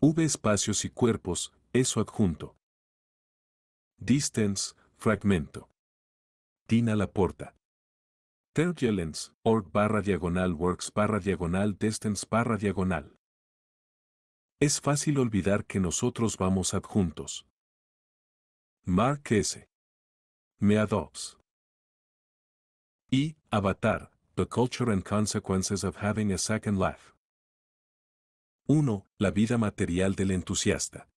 V espacios y cuerpos, eso adjunto. Distance, fragmento. Tina Laporta. Tergelens, org barra diagonal works barra diagonal distance barra diagonal. Es fácil olvidar que nosotros vamos adjuntos. Mark S. adopts. Y, Avatar, The Culture and Consequences of Having a Second Life. 1. La vida material del entusiasta.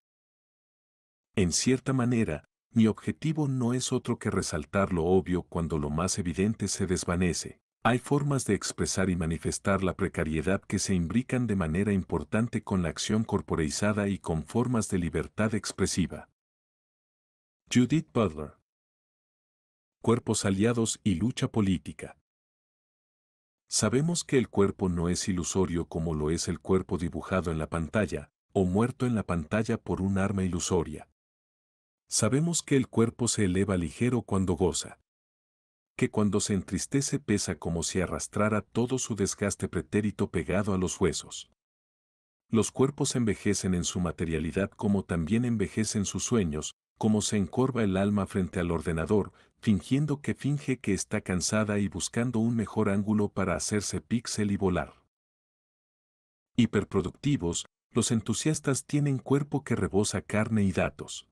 En cierta manera, mi objetivo no es otro que resaltar lo obvio cuando lo más evidente se desvanece. Hay formas de expresar y manifestar la precariedad que se imbrican de manera importante con la acción corporeizada y con formas de libertad expresiva. Judith Butler Cuerpos aliados y lucha política. Sabemos que el cuerpo no es ilusorio como lo es el cuerpo dibujado en la pantalla, o muerto en la pantalla por un arma ilusoria. Sabemos que el cuerpo se eleva ligero cuando goza. Que cuando se entristece pesa como si arrastrara todo su desgaste pretérito pegado a los huesos. Los cuerpos envejecen en su materialidad como también envejecen sus sueños, como se encorva el alma frente al ordenador, fingiendo que finge que está cansada y buscando un mejor ángulo para hacerse píxel y volar. Hiperproductivos, los entusiastas tienen cuerpo que rebosa carne y datos.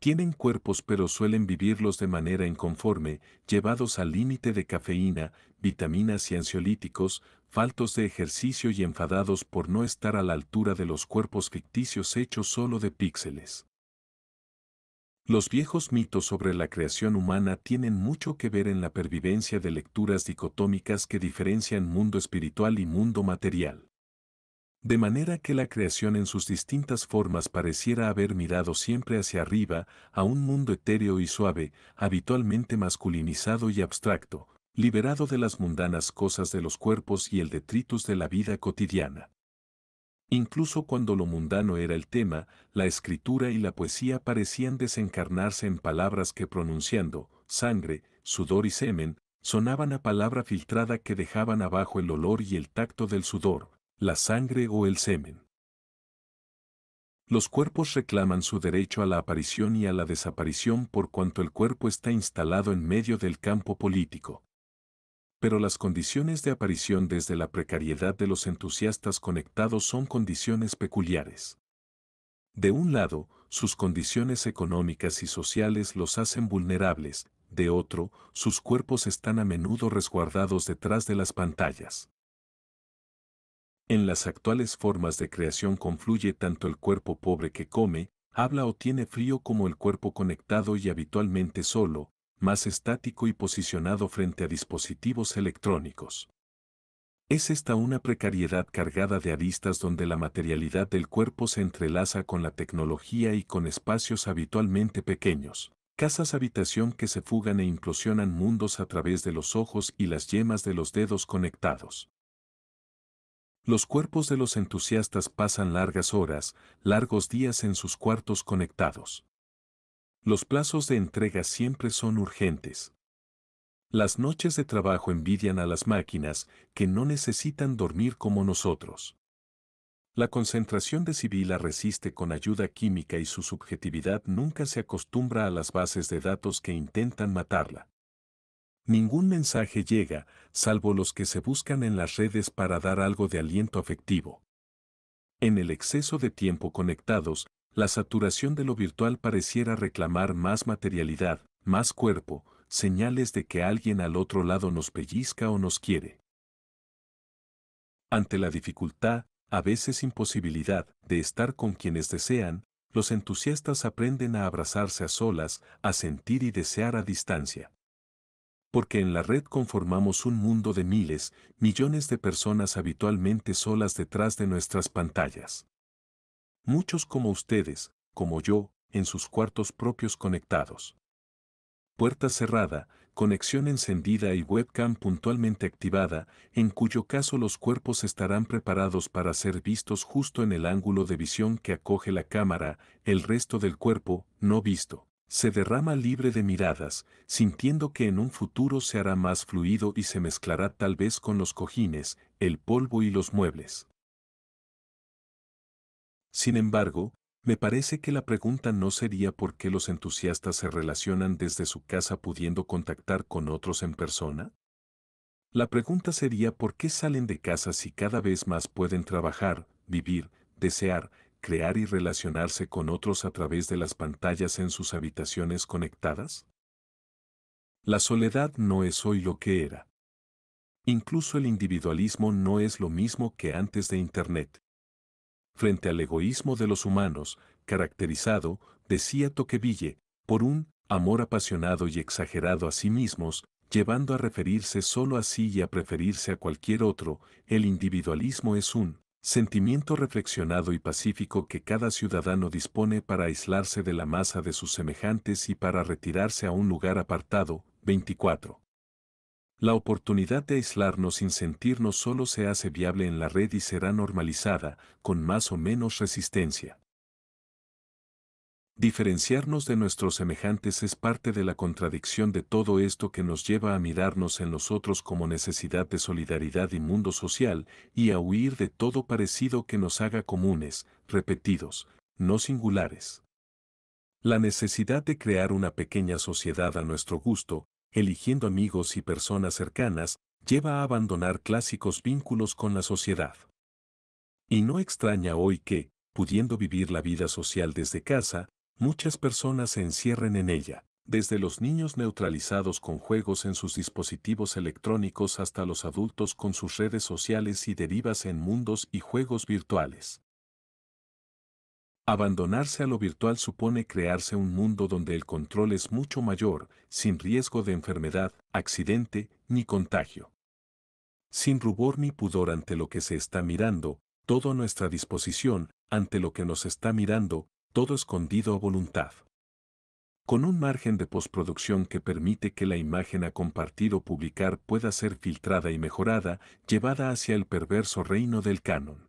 Tienen cuerpos pero suelen vivirlos de manera inconforme, llevados al límite de cafeína, vitaminas y ansiolíticos, faltos de ejercicio y enfadados por no estar a la altura de los cuerpos ficticios hechos solo de píxeles. Los viejos mitos sobre la creación humana tienen mucho que ver en la pervivencia de lecturas dicotómicas que diferencian mundo espiritual y mundo material. De manera que la creación en sus distintas formas pareciera haber mirado siempre hacia arriba, a un mundo etéreo y suave, habitualmente masculinizado y abstracto, liberado de las mundanas cosas de los cuerpos y el detritus de la vida cotidiana. Incluso cuando lo mundano era el tema, la escritura y la poesía parecían desencarnarse en palabras que pronunciando, sangre, sudor y semen, sonaban a palabra filtrada que dejaban abajo el olor y el tacto del sudor, la sangre o el semen. Los cuerpos reclaman su derecho a la aparición y a la desaparición por cuanto el cuerpo está instalado en medio del campo político, pero las condiciones de aparición desde la precariedad de los entusiastas conectados son condiciones peculiares. De un lado, sus condiciones económicas y sociales los hacen vulnerables, de otro, sus cuerpos están a menudo resguardados detrás de las pantallas. En las actuales formas de creación confluye tanto el cuerpo pobre que come, habla o tiene frío como el cuerpo conectado y habitualmente solo, más estático y posicionado frente a dispositivos electrónicos. Es esta una precariedad cargada de aristas donde la materialidad del cuerpo se entrelaza con la tecnología y con espacios habitualmente pequeños, casas habitación que se fugan e implosionan mundos a través de los ojos y las yemas de los dedos conectados. Los cuerpos de los entusiastas pasan largas horas, largos días en sus cuartos conectados. Los plazos de entrega siempre son urgentes. Las noches de trabajo envidian a las máquinas que no necesitan dormir como nosotros. La concentración de Sibila resiste con ayuda química y su subjetividad nunca se acostumbra a las bases de datos que intentan matarla. Ningún mensaje llega, salvo los que se buscan en las redes para dar algo de aliento afectivo. En el exceso de tiempo conectados, la saturación de lo virtual pareciera reclamar más materialidad, más cuerpo, señales de que alguien al otro lado nos pellizca o nos quiere. Ante la dificultad, a veces imposibilidad, de estar con quienes desean, los entusiastas aprenden a abrazarse a solas, a sentir y desear a distancia. Porque en la red conformamos un mundo de miles, millones de personas habitualmente solas detrás de nuestras pantallas muchos como ustedes, como yo, en sus cuartos propios conectados. Puerta cerrada, conexión encendida y webcam puntualmente activada, en cuyo caso los cuerpos estarán preparados para ser vistos justo en el ángulo de visión que acoge la cámara, el resto del cuerpo, no visto, se derrama libre de miradas, sintiendo que en un futuro se hará más fluido y se mezclará tal vez con los cojines, el polvo y los muebles. Sin embargo, me parece que la pregunta no sería por qué los entusiastas se relacionan desde su casa pudiendo contactar con otros en persona. La pregunta sería por qué salen de casa si cada vez más pueden trabajar, vivir, desear, crear y relacionarse con otros a través de las pantallas en sus habitaciones conectadas. La soledad no es hoy lo que era. Incluso el individualismo no es lo mismo que antes de Internet frente al egoísmo de los humanos, caracterizado, decía Toqueville, por un amor apasionado y exagerado a sí mismos, llevando a referirse solo a sí y a preferirse a cualquier otro, el individualismo es un sentimiento reflexionado y pacífico que cada ciudadano dispone para aislarse de la masa de sus semejantes y para retirarse a un lugar apartado. 24. La oportunidad de aislarnos sin sentirnos solo se hace viable en la red y será normalizada, con más o menos resistencia. Diferenciarnos de nuestros semejantes es parte de la contradicción de todo esto que nos lleva a mirarnos en los otros como necesidad de solidaridad y mundo social, y a huir de todo parecido que nos haga comunes, repetidos, no singulares. La necesidad de crear una pequeña sociedad a nuestro gusto, eligiendo amigos y personas cercanas, lleva a abandonar clásicos vínculos con la sociedad. Y no extraña hoy que, pudiendo vivir la vida social desde casa, muchas personas se encierren en ella, desde los niños neutralizados con juegos en sus dispositivos electrónicos hasta los adultos con sus redes sociales y derivas en mundos y juegos virtuales. Abandonarse a lo virtual supone crearse un mundo donde el control es mucho mayor, sin riesgo de enfermedad, accidente ni contagio. Sin rubor ni pudor ante lo que se está mirando, todo a nuestra disposición, ante lo que nos está mirando, todo escondido a voluntad. Con un margen de postproducción que permite que la imagen a compartir o publicar pueda ser filtrada y mejorada, llevada hacia el perverso reino del canon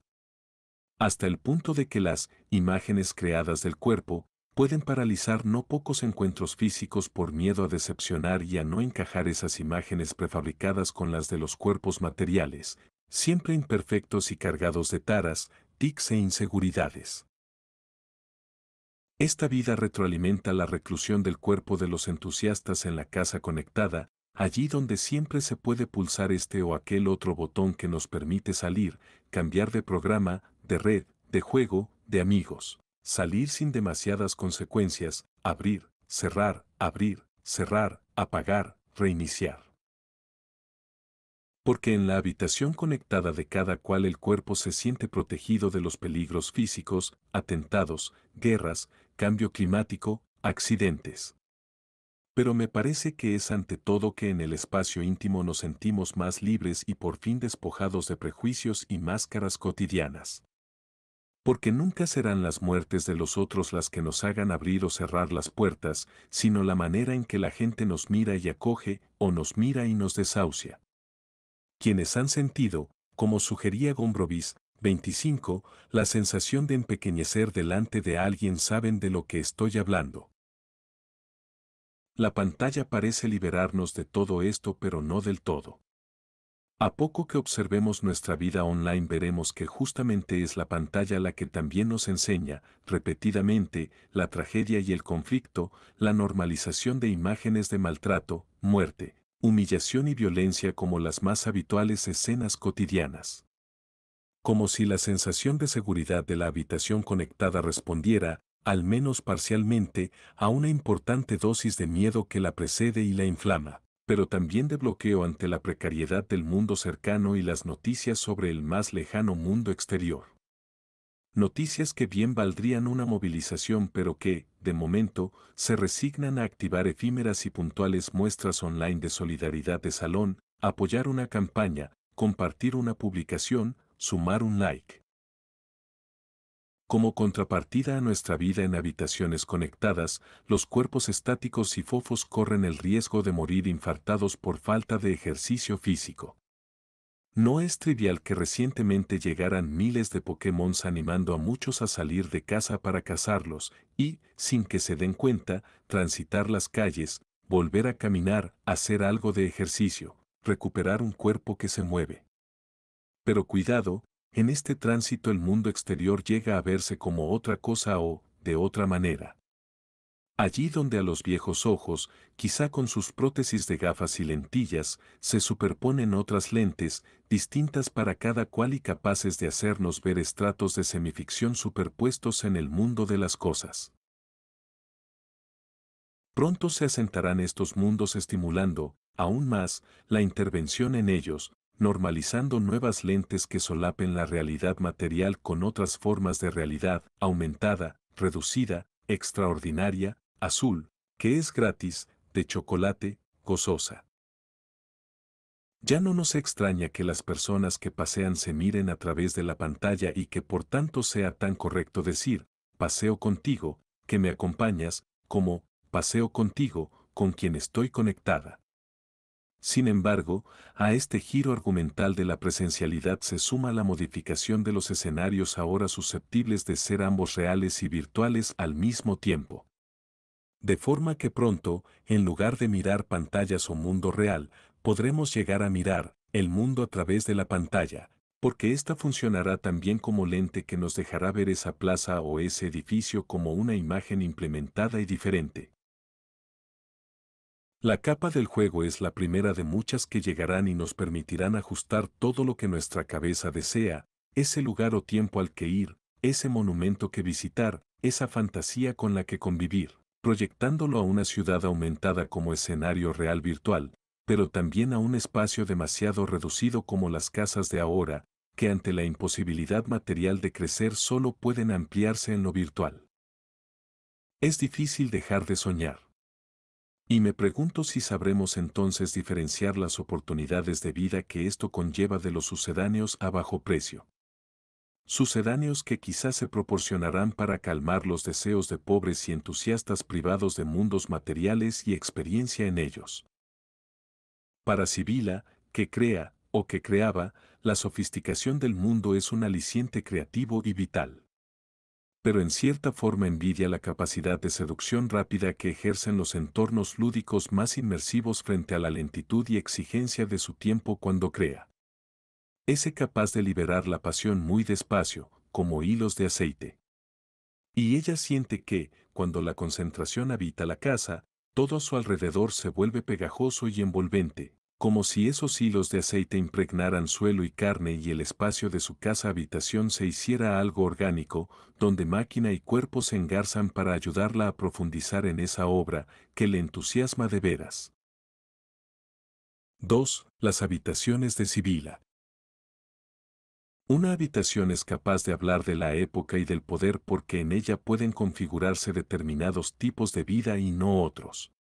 hasta el punto de que las imágenes creadas del cuerpo pueden paralizar no pocos encuentros físicos por miedo a decepcionar y a no encajar esas imágenes prefabricadas con las de los cuerpos materiales, siempre imperfectos y cargados de taras, tics e inseguridades. Esta vida retroalimenta la reclusión del cuerpo de los entusiastas en la casa conectada, allí donde siempre se puede pulsar este o aquel otro botón que nos permite salir, cambiar de programa, de red, de juego, de amigos. Salir sin demasiadas consecuencias, abrir, cerrar, abrir, cerrar, apagar, reiniciar. Porque en la habitación conectada de cada cual el cuerpo se siente protegido de los peligros físicos, atentados, guerras, cambio climático, accidentes. Pero me parece que es ante todo que en el espacio íntimo nos sentimos más libres y por fin despojados de prejuicios y máscaras cotidianas porque nunca serán las muertes de los otros las que nos hagan abrir o cerrar las puertas, sino la manera en que la gente nos mira y acoge, o nos mira y nos desahucia. Quienes han sentido, como sugería Gombrowicz, 25, la sensación de empequeñecer delante de alguien saben de lo que estoy hablando. La pantalla parece liberarnos de todo esto pero no del todo. A poco que observemos nuestra vida online veremos que justamente es la pantalla la que también nos enseña, repetidamente, la tragedia y el conflicto, la normalización de imágenes de maltrato, muerte, humillación y violencia como las más habituales escenas cotidianas. Como si la sensación de seguridad de la habitación conectada respondiera, al menos parcialmente, a una importante dosis de miedo que la precede y la inflama pero también de bloqueo ante la precariedad del mundo cercano y las noticias sobre el más lejano mundo exterior. Noticias que bien valdrían una movilización pero que, de momento, se resignan a activar efímeras y puntuales muestras online de solidaridad de salón, apoyar una campaña, compartir una publicación, sumar un like. Como contrapartida a nuestra vida en habitaciones conectadas, los cuerpos estáticos y fofos corren el riesgo de morir infartados por falta de ejercicio físico. No es trivial que recientemente llegaran miles de Pokémon animando a muchos a salir de casa para cazarlos y, sin que se den cuenta, transitar las calles, volver a caminar, hacer algo de ejercicio, recuperar un cuerpo que se mueve. Pero cuidado, en este tránsito el mundo exterior llega a verse como otra cosa o, de otra manera. Allí donde a los viejos ojos, quizá con sus prótesis de gafas y lentillas, se superponen otras lentes, distintas para cada cual y capaces de hacernos ver estratos de semificción superpuestos en el mundo de las cosas. Pronto se asentarán estos mundos estimulando, aún más, la intervención en ellos, normalizando nuevas lentes que solapen la realidad material con otras formas de realidad, aumentada, reducida, extraordinaria, azul, que es gratis, de chocolate, gozosa. Ya no nos extraña que las personas que pasean se miren a través de la pantalla y que por tanto sea tan correcto decir, paseo contigo, que me acompañas, como, paseo contigo, con quien estoy conectada. Sin embargo, a este giro argumental de la presencialidad se suma la modificación de los escenarios ahora susceptibles de ser ambos reales y virtuales al mismo tiempo. De forma que pronto, en lugar de mirar pantallas o mundo real, podremos llegar a mirar el mundo a través de la pantalla, porque ésta funcionará también como lente que nos dejará ver esa plaza o ese edificio como una imagen implementada y diferente la capa del juego es la primera de muchas que llegarán y nos permitirán ajustar todo lo que nuestra cabeza desea, ese lugar o tiempo al que ir, ese monumento que visitar, esa fantasía con la que convivir, proyectándolo a una ciudad aumentada como escenario real virtual, pero también a un espacio demasiado reducido como las casas de ahora, que ante la imposibilidad material de crecer solo pueden ampliarse en lo virtual. Es difícil dejar de soñar. Y me pregunto si sabremos entonces diferenciar las oportunidades de vida que esto conlleva de los sucedáneos a bajo precio. Sucedáneos que quizás se proporcionarán para calmar los deseos de pobres y entusiastas privados de mundos materiales y experiencia en ellos. Para Sibila, que crea, o que creaba, la sofisticación del mundo es un aliciente creativo y vital pero en cierta forma envidia la capacidad de seducción rápida que ejercen los entornos lúdicos más inmersivos frente a la lentitud y exigencia de su tiempo cuando crea. Ese capaz de liberar la pasión muy despacio, como hilos de aceite. Y ella siente que, cuando la concentración habita la casa, todo a su alrededor se vuelve pegajoso y envolvente, como si esos hilos de aceite impregnaran suelo y carne y el espacio de su casa-habitación se hiciera algo orgánico, donde máquina y cuerpo se engarzan para ayudarla a profundizar en esa obra que le entusiasma de veras. 2. Las habitaciones de Sibila. Una habitación es capaz de hablar de la época y del poder porque en ella pueden configurarse determinados tipos de vida y no otros.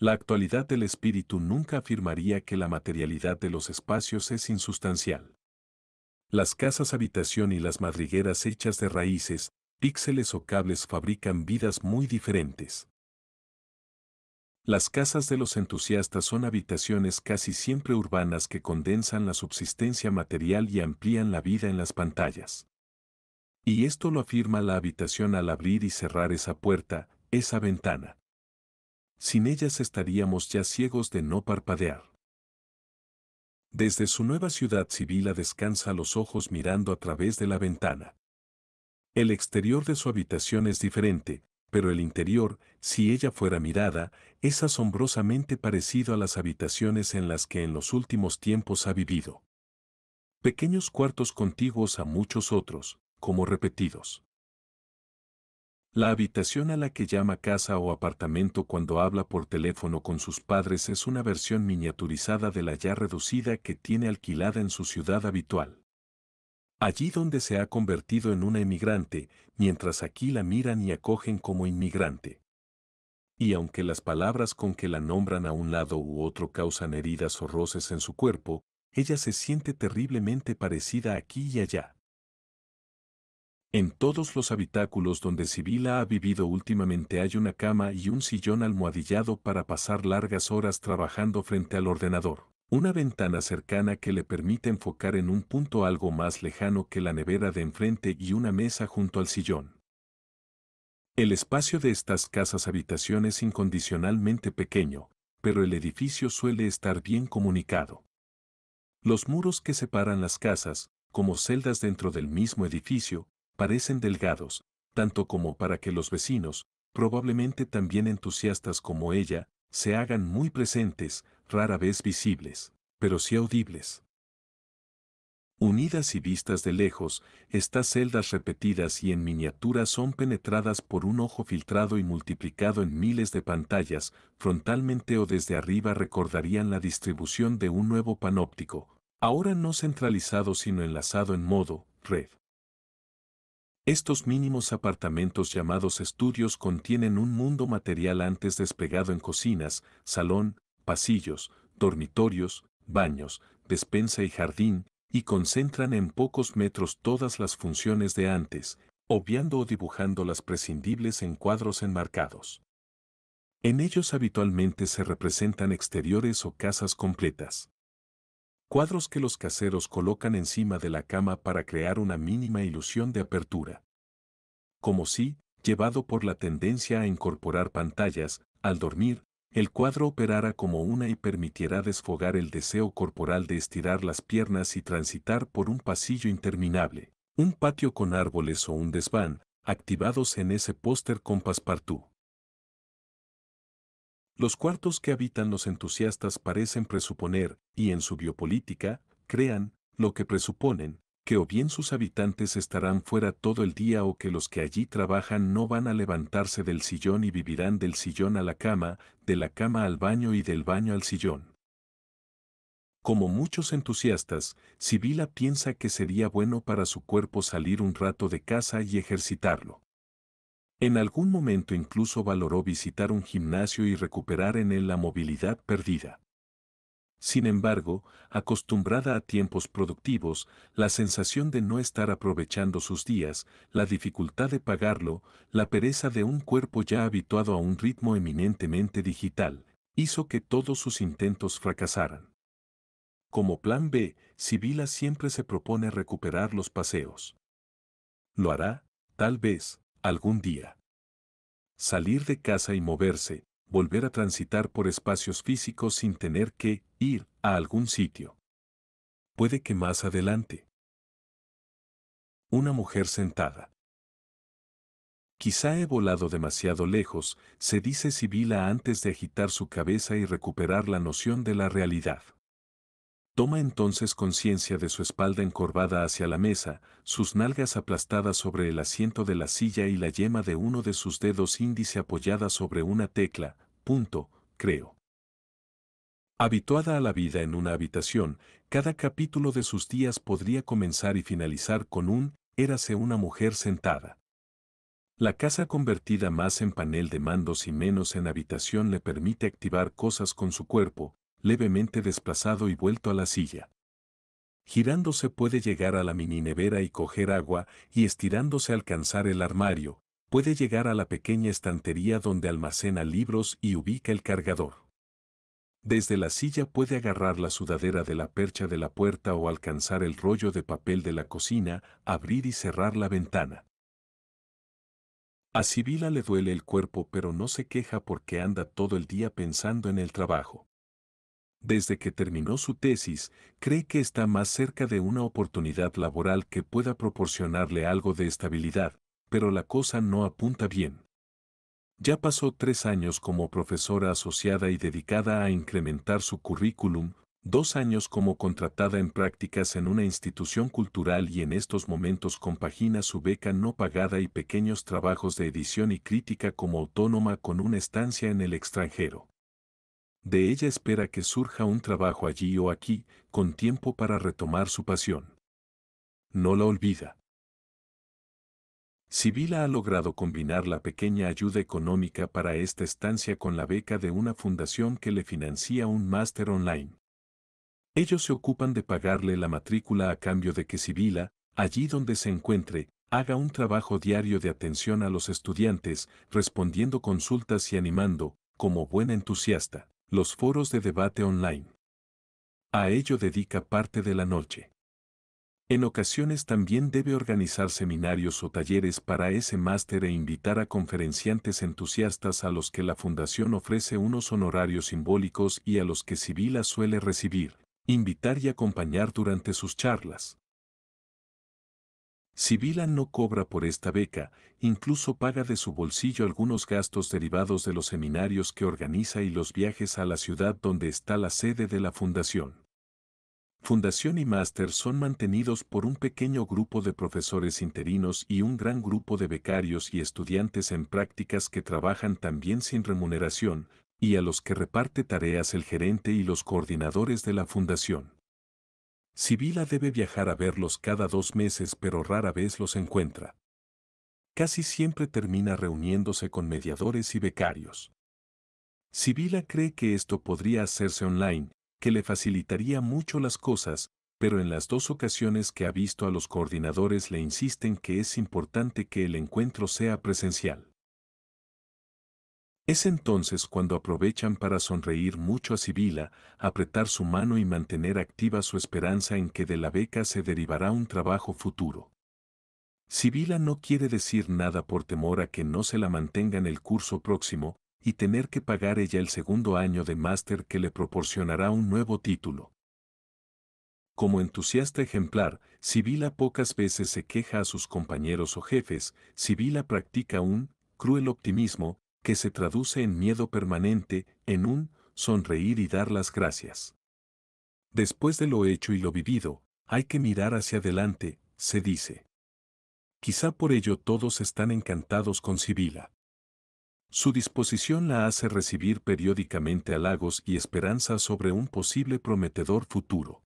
La actualidad del espíritu nunca afirmaría que la materialidad de los espacios es insustancial. Las casas habitación y las madrigueras hechas de raíces, píxeles o cables fabrican vidas muy diferentes. Las casas de los entusiastas son habitaciones casi siempre urbanas que condensan la subsistencia material y amplían la vida en las pantallas. Y esto lo afirma la habitación al abrir y cerrar esa puerta, esa ventana. Sin ellas estaríamos ya ciegos de no parpadear. Desde su nueva ciudad civila descansa los ojos mirando a través de la ventana. El exterior de su habitación es diferente, pero el interior, si ella fuera mirada, es asombrosamente parecido a las habitaciones en las que en los últimos tiempos ha vivido. Pequeños cuartos contiguos a muchos otros, como repetidos. La habitación a la que llama casa o apartamento cuando habla por teléfono con sus padres es una versión miniaturizada de la ya reducida que tiene alquilada en su ciudad habitual. Allí donde se ha convertido en una emigrante, mientras aquí la miran y acogen como inmigrante. Y aunque las palabras con que la nombran a un lado u otro causan heridas o roces en su cuerpo, ella se siente terriblemente parecida aquí y allá. En todos los habitáculos donde Sibila ha vivido últimamente hay una cama y un sillón almohadillado para pasar largas horas trabajando frente al ordenador. Una ventana cercana que le permite enfocar en un punto algo más lejano que la nevera de enfrente y una mesa junto al sillón. El espacio de estas casas habitación es incondicionalmente pequeño, pero el edificio suele estar bien comunicado. Los muros que separan las casas, como celdas dentro del mismo edificio, parecen delgados, tanto como para que los vecinos, probablemente también entusiastas como ella, se hagan muy presentes, rara vez visibles, pero sí audibles. Unidas y vistas de lejos, estas celdas repetidas y en miniatura son penetradas por un ojo filtrado y multiplicado en miles de pantallas, frontalmente o desde arriba recordarían la distribución de un nuevo panóptico, ahora no centralizado sino enlazado en modo, red. Estos mínimos apartamentos llamados estudios contienen un mundo material antes desplegado en cocinas, salón, pasillos, dormitorios, baños, despensa y jardín, y concentran en pocos metros todas las funciones de antes, obviando o dibujando las prescindibles en cuadros enmarcados. En ellos habitualmente se representan exteriores o casas completas cuadros que los caseros colocan encima de la cama para crear una mínima ilusión de apertura. Como si, llevado por la tendencia a incorporar pantallas, al dormir, el cuadro operara como una y permitiera desfogar el deseo corporal de estirar las piernas y transitar por un pasillo interminable, un patio con árboles o un desván, activados en ese póster con Passepartout. Los cuartos que habitan los entusiastas parecen presuponer, y en su biopolítica, crean, lo que presuponen, que o bien sus habitantes estarán fuera todo el día o que los que allí trabajan no van a levantarse del sillón y vivirán del sillón a la cama, de la cama al baño y del baño al sillón. Como muchos entusiastas, Sibila piensa que sería bueno para su cuerpo salir un rato de casa y ejercitarlo. En algún momento incluso valoró visitar un gimnasio y recuperar en él la movilidad perdida. Sin embargo, acostumbrada a tiempos productivos, la sensación de no estar aprovechando sus días, la dificultad de pagarlo, la pereza de un cuerpo ya habituado a un ritmo eminentemente digital, hizo que todos sus intentos fracasaran. Como plan B, Sibila siempre se propone recuperar los paseos. Lo hará, tal vez, algún día. Salir de casa y moverse, volver a transitar por espacios físicos sin tener que ir a algún sitio. Puede que más adelante. Una mujer sentada. Quizá he volado demasiado lejos, se dice Sibila antes de agitar su cabeza y recuperar la noción de la realidad. Toma entonces conciencia de su espalda encorvada hacia la mesa, sus nalgas aplastadas sobre el asiento de la silla y la yema de uno de sus dedos índice apoyada sobre una tecla, punto, creo. Habituada a la vida en una habitación, cada capítulo de sus días podría comenzar y finalizar con un érase una mujer sentada. La casa convertida más en panel de mandos y menos en habitación le permite activar cosas con su cuerpo, levemente desplazado y vuelto a la silla. Girándose puede llegar a la mini nevera y coger agua, y estirándose alcanzar el armario, puede llegar a la pequeña estantería donde almacena libros y ubica el cargador. Desde la silla puede agarrar la sudadera de la percha de la puerta o alcanzar el rollo de papel de la cocina, abrir y cerrar la ventana. A Sibila le duele el cuerpo pero no se queja porque anda todo el día pensando en el trabajo desde que terminó su tesis, cree que está más cerca de una oportunidad laboral que pueda proporcionarle algo de estabilidad, pero la cosa no apunta bien. Ya pasó tres años como profesora asociada y dedicada a incrementar su currículum, dos años como contratada en prácticas en una institución cultural y en estos momentos compagina su beca no pagada y pequeños trabajos de edición y crítica como autónoma con una estancia en el extranjero de ella espera que surja un trabajo allí o aquí, con tiempo para retomar su pasión. No la olvida. Sibila ha logrado combinar la pequeña ayuda económica para esta estancia con la beca de una fundación que le financia un máster online. Ellos se ocupan de pagarle la matrícula a cambio de que Sibila, allí donde se encuentre, haga un trabajo diario de atención a los estudiantes, respondiendo consultas y animando, como buena entusiasta los foros de debate online. A ello dedica parte de la noche. En ocasiones también debe organizar seminarios o talleres para ese máster e invitar a conferenciantes entusiastas a los que la fundación ofrece unos honorarios simbólicos y a los que Sibila suele recibir, invitar y acompañar durante sus charlas. Si Vilan no cobra por esta beca, incluso paga de su bolsillo algunos gastos derivados de los seminarios que organiza y los viajes a la ciudad donde está la sede de la fundación. Fundación y máster son mantenidos por un pequeño grupo de profesores interinos y un gran grupo de becarios y estudiantes en prácticas que trabajan también sin remuneración, y a los que reparte tareas el gerente y los coordinadores de la fundación. Sibila debe viajar a verlos cada dos meses pero rara vez los encuentra. Casi siempre termina reuniéndose con mediadores y becarios. Sibila cree que esto podría hacerse online, que le facilitaría mucho las cosas, pero en las dos ocasiones que ha visto a los coordinadores le insisten que es importante que el encuentro sea presencial. Es entonces cuando aprovechan para sonreír mucho a Sibila, apretar su mano y mantener activa su esperanza en que de la beca se derivará un trabajo futuro. Sibila no quiere decir nada por temor a que no se la mantenga en el curso próximo y tener que pagar ella el segundo año de máster que le proporcionará un nuevo título. Como entusiasta ejemplar, Sibila pocas veces se queja a sus compañeros o jefes, Sibila practica un cruel optimismo que se traduce en miedo permanente, en un sonreír y dar las gracias. Después de lo hecho y lo vivido, hay que mirar hacia adelante, se dice. Quizá por ello todos están encantados con Sibila. Su disposición la hace recibir periódicamente halagos y esperanzas sobre un posible prometedor futuro.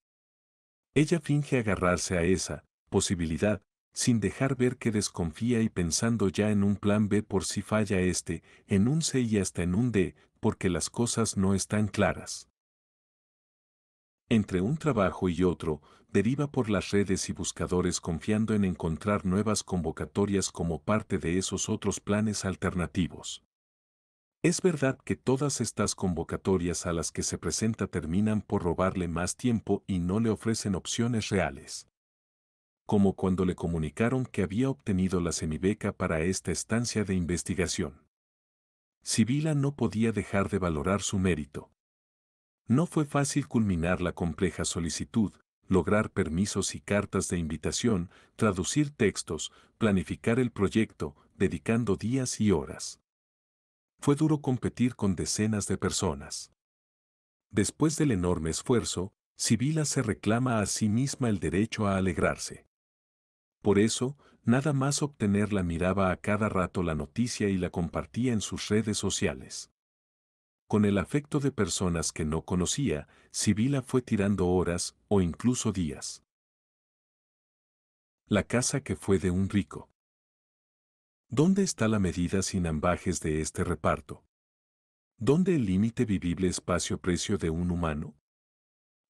Ella finge agarrarse a esa posibilidad, sin dejar ver que desconfía y pensando ya en un plan B por si falla este, en un C y hasta en un D, porque las cosas no están claras. Entre un trabajo y otro, deriva por las redes y buscadores confiando en encontrar nuevas convocatorias como parte de esos otros planes alternativos. Es verdad que todas estas convocatorias a las que se presenta terminan por robarle más tiempo y no le ofrecen opciones reales como cuando le comunicaron que había obtenido la semibeca para esta estancia de investigación. Sibila no podía dejar de valorar su mérito. No fue fácil culminar la compleja solicitud, lograr permisos y cartas de invitación, traducir textos, planificar el proyecto, dedicando días y horas. Fue duro competir con decenas de personas. Después del enorme esfuerzo, Sibila se reclama a sí misma el derecho a alegrarse. Por eso, nada más obtenerla miraba a cada rato la noticia y la compartía en sus redes sociales. Con el afecto de personas que no conocía, Sibila fue tirando horas o incluso días. La casa que fue de un rico. ¿Dónde está la medida sin ambajes de este reparto? ¿Dónde el límite vivible espacio-precio de un humano?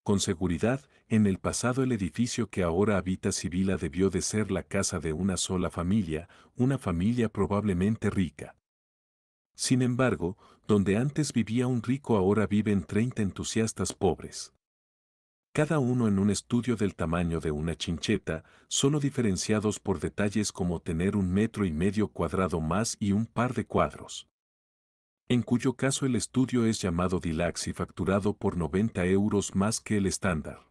Con seguridad, en el pasado el edificio que ahora habita Sibila debió de ser la casa de una sola familia, una familia probablemente rica. Sin embargo, donde antes vivía un rico ahora viven 30 entusiastas pobres. Cada uno en un estudio del tamaño de una chincheta, solo diferenciados por detalles como tener un metro y medio cuadrado más y un par de cuadros en cuyo caso el estudio es llamado DILAX y facturado por 90 euros más que el estándar.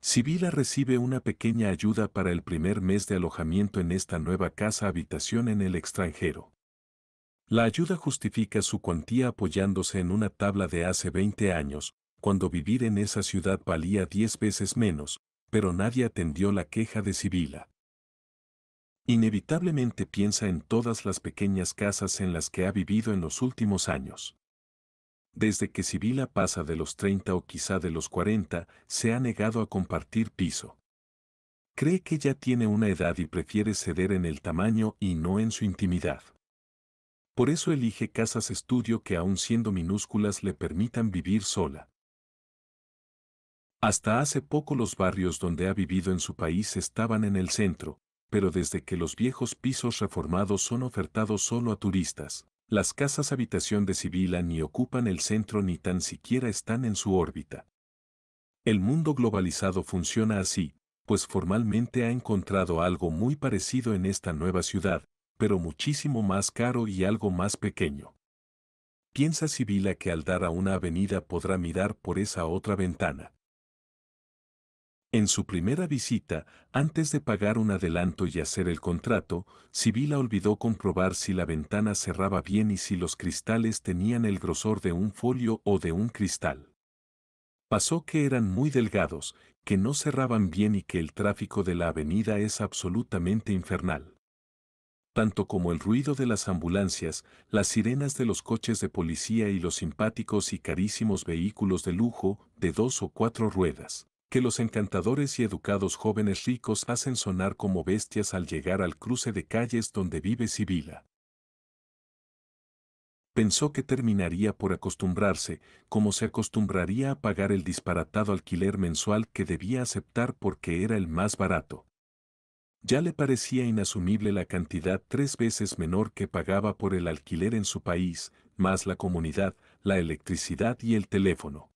Sibila recibe una pequeña ayuda para el primer mes de alojamiento en esta nueva casa habitación en el extranjero. La ayuda justifica su cuantía apoyándose en una tabla de hace 20 años, cuando vivir en esa ciudad valía 10 veces menos, pero nadie atendió la queja de Sibila. Inevitablemente piensa en todas las pequeñas casas en las que ha vivido en los últimos años. Desde que Sibila pasa de los 30 o quizá de los 40, se ha negado a compartir piso. Cree que ya tiene una edad y prefiere ceder en el tamaño y no en su intimidad. Por eso elige casas estudio que aun siendo minúsculas le permitan vivir sola. Hasta hace poco los barrios donde ha vivido en su país estaban en el centro, pero desde que los viejos pisos reformados son ofertados solo a turistas, las casas habitación de Sibila ni ocupan el centro ni tan siquiera están en su órbita. El mundo globalizado funciona así, pues formalmente ha encontrado algo muy parecido en esta nueva ciudad, pero muchísimo más caro y algo más pequeño. Piensa Sibila que al dar a una avenida podrá mirar por esa otra ventana, en su primera visita, antes de pagar un adelanto y hacer el contrato, Sibila olvidó comprobar si la ventana cerraba bien y si los cristales tenían el grosor de un folio o de un cristal. Pasó que eran muy delgados, que no cerraban bien y que el tráfico de la avenida es absolutamente infernal. Tanto como el ruido de las ambulancias, las sirenas de los coches de policía y los simpáticos y carísimos vehículos de lujo de dos o cuatro ruedas que los encantadores y educados jóvenes ricos hacen sonar como bestias al llegar al cruce de calles donde vive Sibila. Pensó que terminaría por acostumbrarse, como se acostumbraría a pagar el disparatado alquiler mensual que debía aceptar porque era el más barato. Ya le parecía inasumible la cantidad tres veces menor que pagaba por el alquiler en su país, más la comunidad, la electricidad y el teléfono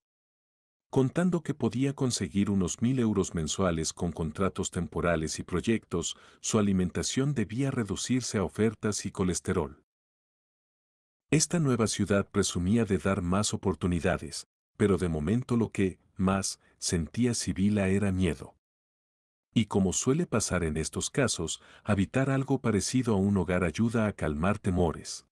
contando que podía conseguir unos mil euros mensuales con contratos temporales y proyectos, su alimentación debía reducirse a ofertas y colesterol. Esta nueva ciudad presumía de dar más oportunidades, pero de momento lo que, más, sentía Sibila era miedo. Y como suele pasar en estos casos, habitar algo parecido a un hogar ayuda a calmar temores.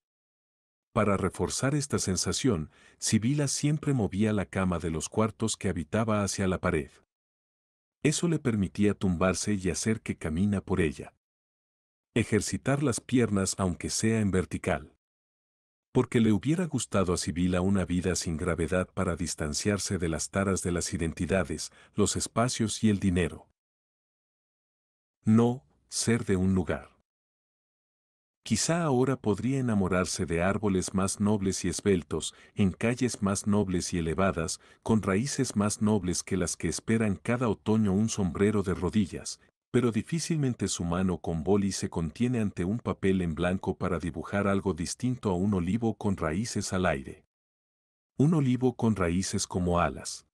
Para reforzar esta sensación, Sibila siempre movía la cama de los cuartos que habitaba hacia la pared. Eso le permitía tumbarse y hacer que camina por ella. Ejercitar las piernas aunque sea en vertical. Porque le hubiera gustado a Sibila una vida sin gravedad para distanciarse de las taras de las identidades, los espacios y el dinero. No, ser de un lugar. Quizá ahora podría enamorarse de árboles más nobles y esbeltos, en calles más nobles y elevadas, con raíces más nobles que las que esperan cada otoño un sombrero de rodillas, pero difícilmente su mano con boli se contiene ante un papel en blanco para dibujar algo distinto a un olivo con raíces al aire. Un olivo con raíces como alas.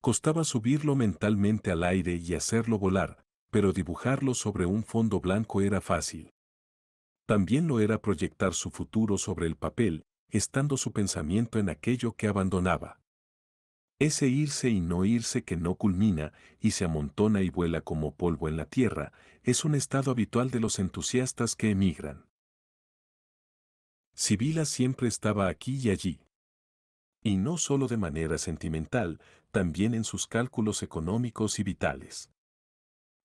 Costaba subirlo mentalmente al aire y hacerlo volar, pero dibujarlo sobre un fondo blanco era fácil también lo era proyectar su futuro sobre el papel, estando su pensamiento en aquello que abandonaba. Ese irse y no irse que no culmina y se amontona y vuela como polvo en la tierra, es un estado habitual de los entusiastas que emigran. Sibila siempre estaba aquí y allí. Y no solo de manera sentimental, también en sus cálculos económicos y vitales.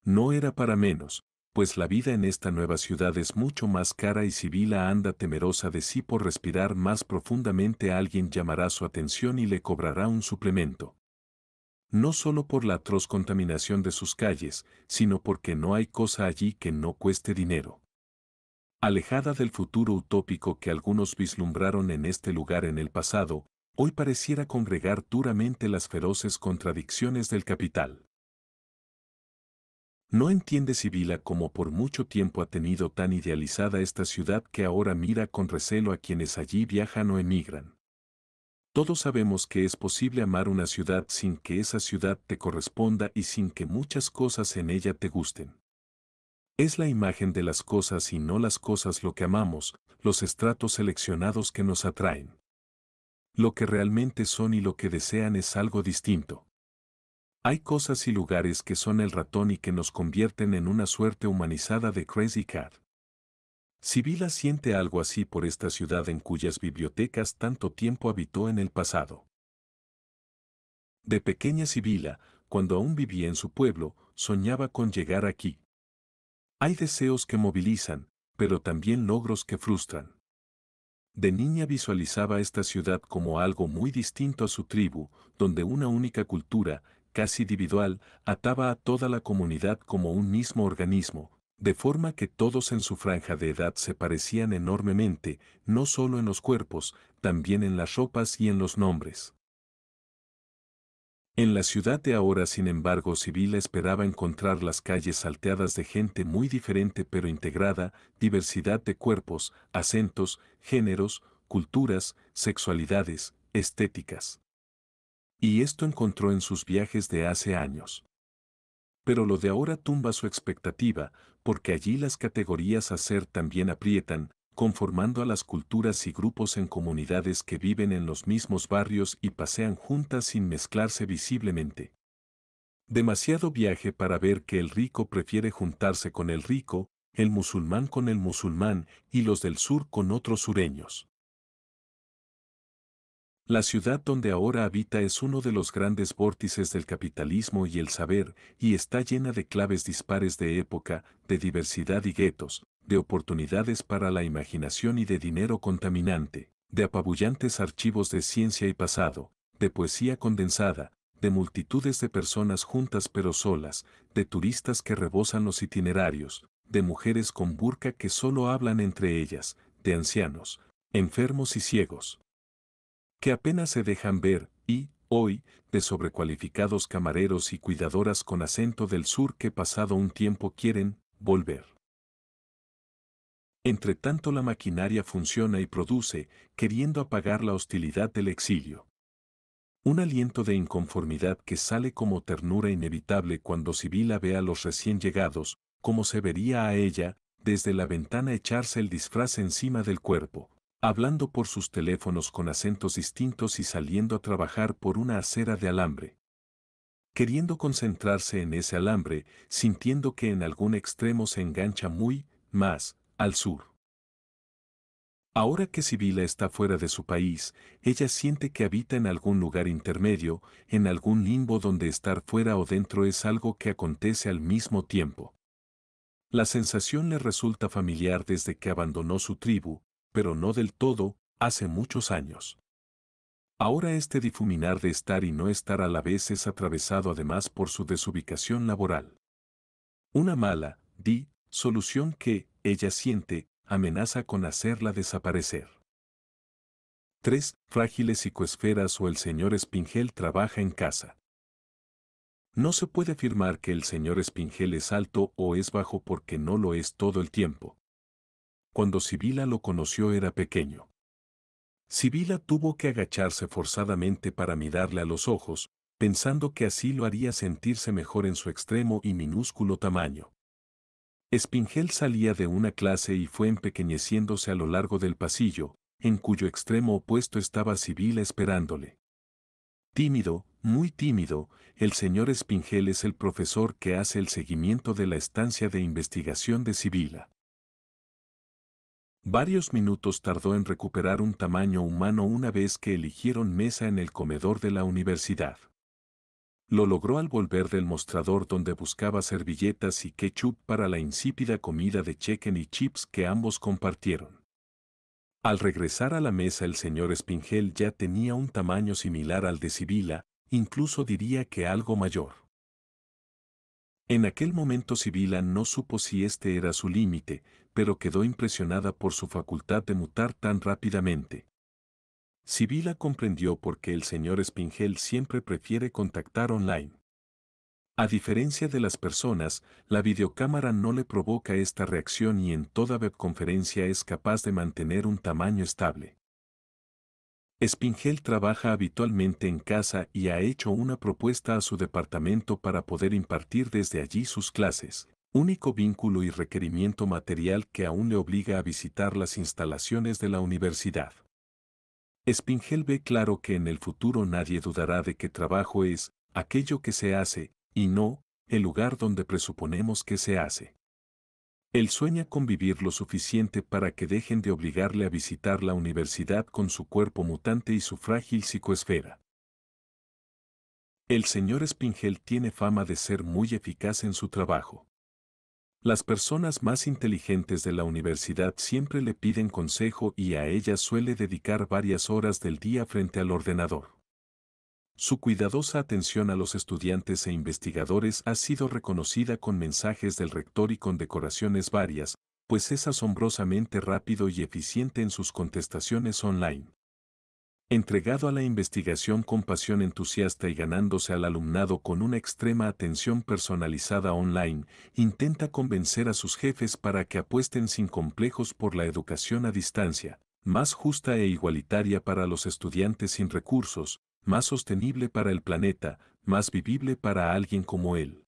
No era para menos, pues la vida en esta nueva ciudad es mucho más cara y si Vila anda temerosa de sí por respirar más profundamente alguien llamará su atención y le cobrará un suplemento. No solo por la atroz contaminación de sus calles, sino porque no hay cosa allí que no cueste dinero. Alejada del futuro utópico que algunos vislumbraron en este lugar en el pasado, hoy pareciera congregar duramente las feroces contradicciones del capital. No entiende Sibila como por mucho tiempo ha tenido tan idealizada esta ciudad que ahora mira con recelo a quienes allí viajan o emigran. Todos sabemos que es posible amar una ciudad sin que esa ciudad te corresponda y sin que muchas cosas en ella te gusten. Es la imagen de las cosas y no las cosas lo que amamos, los estratos seleccionados que nos atraen. Lo que realmente son y lo que desean es algo distinto. Hay cosas y lugares que son el ratón y que nos convierten en una suerte humanizada de Crazy Cat. Sibila siente algo así por esta ciudad en cuyas bibliotecas tanto tiempo habitó en el pasado. De pequeña Sibila, cuando aún vivía en su pueblo, soñaba con llegar aquí. Hay deseos que movilizan, pero también logros que frustran. De niña visualizaba esta ciudad como algo muy distinto a su tribu, donde una única cultura, casi individual, ataba a toda la comunidad como un mismo organismo, de forma que todos en su franja de edad se parecían enormemente, no solo en los cuerpos, también en las ropas y en los nombres. En la ciudad de ahora, sin embargo, Sibila esperaba encontrar las calles salteadas de gente muy diferente pero integrada, diversidad de cuerpos, acentos, géneros, culturas, sexualidades, estéticas. Y esto encontró en sus viajes de hace años. Pero lo de ahora tumba su expectativa, porque allí las categorías hacer ser también aprietan, conformando a las culturas y grupos en comunidades que viven en los mismos barrios y pasean juntas sin mezclarse visiblemente. Demasiado viaje para ver que el rico prefiere juntarse con el rico, el musulmán con el musulmán y los del sur con otros sureños. La ciudad donde ahora habita es uno de los grandes vórtices del capitalismo y el saber, y está llena de claves dispares de época, de diversidad y guetos, de oportunidades para la imaginación y de dinero contaminante, de apabullantes archivos de ciencia y pasado, de poesía condensada, de multitudes de personas juntas pero solas, de turistas que rebosan los itinerarios, de mujeres con burka que solo hablan entre ellas, de ancianos, enfermos y ciegos que apenas se dejan ver, y, hoy, de sobrecualificados camareros y cuidadoras con acento del sur que pasado un tiempo quieren, volver. Entre tanto la maquinaria funciona y produce, queriendo apagar la hostilidad del exilio. Un aliento de inconformidad que sale como ternura inevitable cuando Sibila ve a los recién llegados, como se vería a ella, desde la ventana echarse el disfraz encima del cuerpo, hablando por sus teléfonos con acentos distintos y saliendo a trabajar por una acera de alambre. Queriendo concentrarse en ese alambre, sintiendo que en algún extremo se engancha muy, más, al sur. Ahora que Sibila está fuera de su país, ella siente que habita en algún lugar intermedio, en algún limbo donde estar fuera o dentro es algo que acontece al mismo tiempo. La sensación le resulta familiar desde que abandonó su tribu, pero no del todo, hace muchos años. Ahora este difuminar de estar y no estar a la vez es atravesado además por su desubicación laboral. Una mala, di, solución que, ella siente, amenaza con hacerla desaparecer. 3. Frágiles psicoesferas o el señor Espingel trabaja en casa. No se puede afirmar que el señor Espingel es alto o es bajo porque no lo es todo el tiempo, cuando Sibila lo conoció era pequeño. Sibila tuvo que agacharse forzadamente para mirarle a los ojos, pensando que así lo haría sentirse mejor en su extremo y minúsculo tamaño. Espingel salía de una clase y fue empequeñeciéndose a lo largo del pasillo, en cuyo extremo opuesto estaba Sibila esperándole. Tímido, muy tímido, el señor Espingel es el profesor que hace el seguimiento de la estancia de investigación de Sibila. Varios minutos tardó en recuperar un tamaño humano una vez que eligieron mesa en el comedor de la universidad. Lo logró al volver del mostrador donde buscaba servilletas y ketchup para la insípida comida de chicken y chips que ambos compartieron. Al regresar a la mesa el señor Spingel ya tenía un tamaño similar al de Sibila, incluso diría que algo mayor. En aquel momento Sibila no supo si este era su límite, pero quedó impresionada por su facultad de mutar tan rápidamente. Sibila comprendió por qué el señor Spingel siempre prefiere contactar online. A diferencia de las personas, la videocámara no le provoca esta reacción y en toda webconferencia es capaz de mantener un tamaño estable. Spingel trabaja habitualmente en casa y ha hecho una propuesta a su departamento para poder impartir desde allí sus clases único vínculo y requerimiento material que aún le obliga a visitar las instalaciones de la universidad. Spingel ve claro que en el futuro nadie dudará de que trabajo es aquello que se hace, y no el lugar donde presuponemos que se hace. Él sueña con vivir lo suficiente para que dejen de obligarle a visitar la universidad con su cuerpo mutante y su frágil psicoesfera. El señor Spingel tiene fama de ser muy eficaz en su trabajo. Las personas más inteligentes de la universidad siempre le piden consejo y a ella suele dedicar varias horas del día frente al ordenador. Su cuidadosa atención a los estudiantes e investigadores ha sido reconocida con mensajes del rector y con decoraciones varias, pues es asombrosamente rápido y eficiente en sus contestaciones online. Entregado a la investigación con pasión entusiasta y ganándose al alumnado con una extrema atención personalizada online, intenta convencer a sus jefes para que apuesten sin complejos por la educación a distancia, más justa e igualitaria para los estudiantes sin recursos, más sostenible para el planeta, más vivible para alguien como él.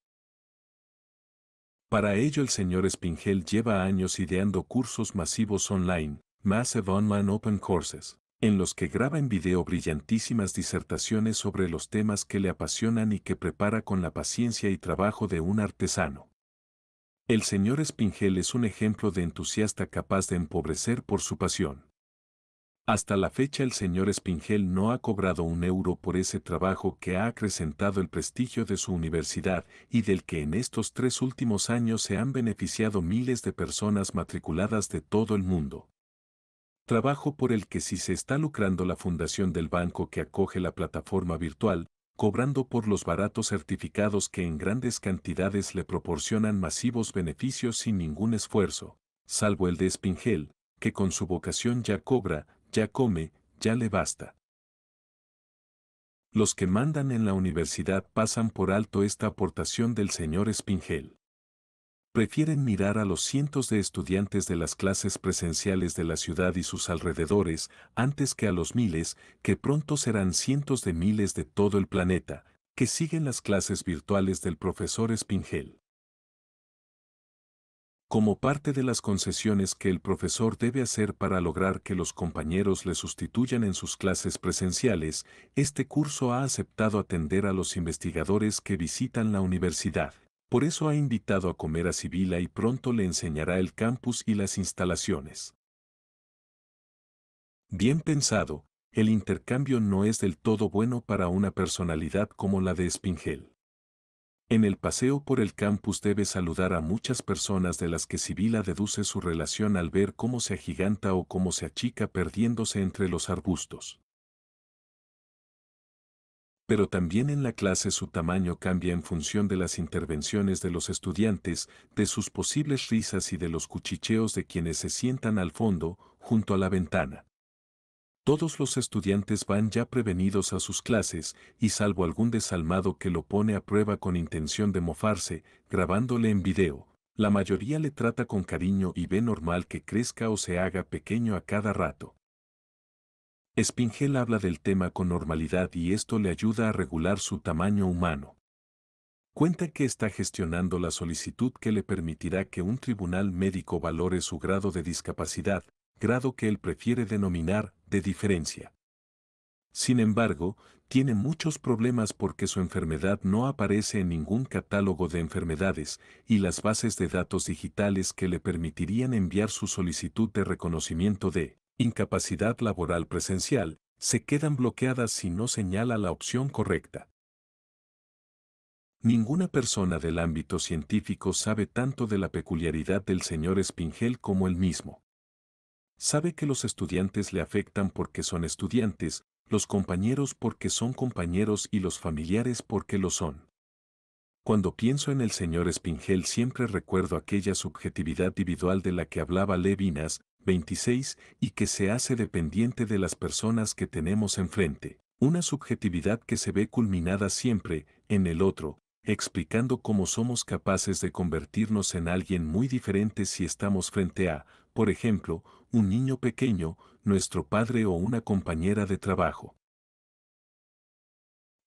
Para ello el señor Spingel lleva años ideando cursos masivos online, Massive Online Open Courses en los que graba en video brillantísimas disertaciones sobre los temas que le apasionan y que prepara con la paciencia y trabajo de un artesano. El señor Espingel es un ejemplo de entusiasta capaz de empobrecer por su pasión. Hasta la fecha el señor Espingel no ha cobrado un euro por ese trabajo que ha acrecentado el prestigio de su universidad y del que en estos tres últimos años se han beneficiado miles de personas matriculadas de todo el mundo trabajo por el que si se está lucrando la fundación del banco que acoge la plataforma virtual, cobrando por los baratos certificados que en grandes cantidades le proporcionan masivos beneficios sin ningún esfuerzo, salvo el de Spingel, que con su vocación ya cobra, ya come, ya le basta. Los que mandan en la universidad pasan por alto esta aportación del señor Spingel prefieren mirar a los cientos de estudiantes de las clases presenciales de la ciudad y sus alrededores antes que a los miles, que pronto serán cientos de miles de todo el planeta, que siguen las clases virtuales del profesor Spingel. Como parte de las concesiones que el profesor debe hacer para lograr que los compañeros le sustituyan en sus clases presenciales, este curso ha aceptado atender a los investigadores que visitan la universidad. Por eso ha invitado a comer a Sibila y pronto le enseñará el campus y las instalaciones. Bien pensado, el intercambio no es del todo bueno para una personalidad como la de Spingel. En el paseo por el campus debe saludar a muchas personas de las que Sibila deduce su relación al ver cómo se agiganta o cómo se achica perdiéndose entre los arbustos pero también en la clase su tamaño cambia en función de las intervenciones de los estudiantes, de sus posibles risas y de los cuchicheos de quienes se sientan al fondo, junto a la ventana. Todos los estudiantes van ya prevenidos a sus clases, y salvo algún desalmado que lo pone a prueba con intención de mofarse, grabándole en video, la mayoría le trata con cariño y ve normal que crezca o se haga pequeño a cada rato. Spingel habla del tema con normalidad y esto le ayuda a regular su tamaño humano. Cuenta que está gestionando la solicitud que le permitirá que un tribunal médico valore su grado de discapacidad, grado que él prefiere denominar de diferencia. Sin embargo, tiene muchos problemas porque su enfermedad no aparece en ningún catálogo de enfermedades y las bases de datos digitales que le permitirían enviar su solicitud de reconocimiento de incapacidad laboral presencial, se quedan bloqueadas si no señala la opción correcta. Ninguna persona del ámbito científico sabe tanto de la peculiaridad del señor Spingel como él mismo. Sabe que los estudiantes le afectan porque son estudiantes, los compañeros porque son compañeros y los familiares porque lo son. Cuando pienso en el señor Spingel siempre recuerdo aquella subjetividad individual de la que hablaba Levinas, 26, y que se hace dependiente de las personas que tenemos enfrente. Una subjetividad que se ve culminada siempre en el otro, explicando cómo somos capaces de convertirnos en alguien muy diferente si estamos frente a, por ejemplo, un niño pequeño, nuestro padre o una compañera de trabajo.